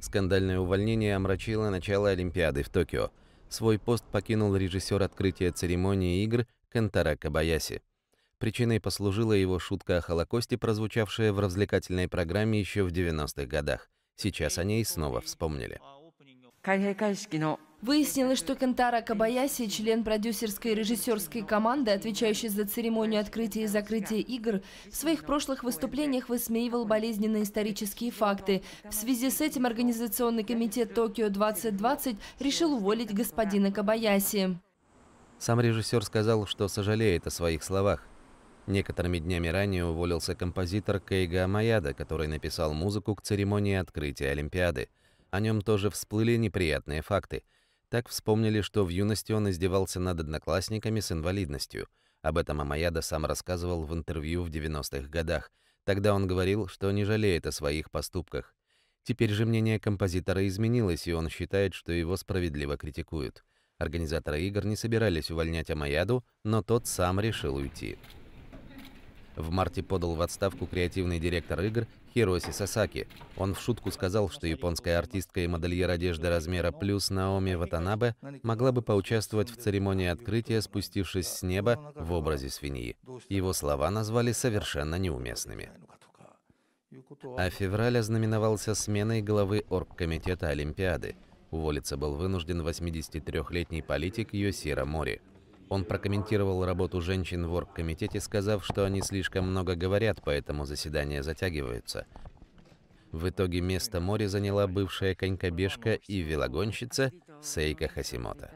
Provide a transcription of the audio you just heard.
Скандальное увольнение омрачило начало Олимпиады в Токио. Свой пост покинул режиссер открытия церемонии игр Кентара Кабаяси. Причиной послужила его шутка о Холокосте, прозвучавшая в развлекательной программе еще в 90-х годах. Сейчас о ней снова вспомнили. 開閉会式の Выяснилось, что Кентара Кабаяси, член продюсерской и режиссерской команды, отвечающий за церемонию открытия и закрытия игр, в своих прошлых выступлениях высмеивал болезненные исторические факты. В связи с этим Организационный комитет «Токио-2020» решил уволить господина Кабаяси. Сам режиссер сказал, что сожалеет о своих словах. Некоторыми днями ранее уволился композитор Кейга Маяда, который написал музыку к церемонии открытия Олимпиады. О нем тоже всплыли неприятные факты – так вспомнили, что в юности он издевался над одноклассниками с инвалидностью. Об этом Амаяда сам рассказывал в интервью в 90-х годах. Тогда он говорил, что не жалеет о своих поступках. Теперь же мнение композитора изменилось, и он считает, что его справедливо критикуют. Организаторы игр не собирались увольнять Амаяду, но тот сам решил уйти. В марте подал в отставку креативный директор игр Хироси Сасаки. Он в шутку сказал, что японская артистка и модельер одежды размера плюс Наоми Ватанабе могла бы поучаствовать в церемонии открытия, спустившись с неба в образе свиньи. Его слова назвали совершенно неуместными. А февраль ознаменовался сменой главы оргкомитета Олимпиады. Уволиться был вынужден 83-летний политик Йосира Мори. Он прокомментировал работу женщин в оргкомитете, сказав, что они слишком много говорят, поэтому заседания затягиваются. В итоге место море заняла бывшая конькобежка и велогонщица Сейка Хасимота.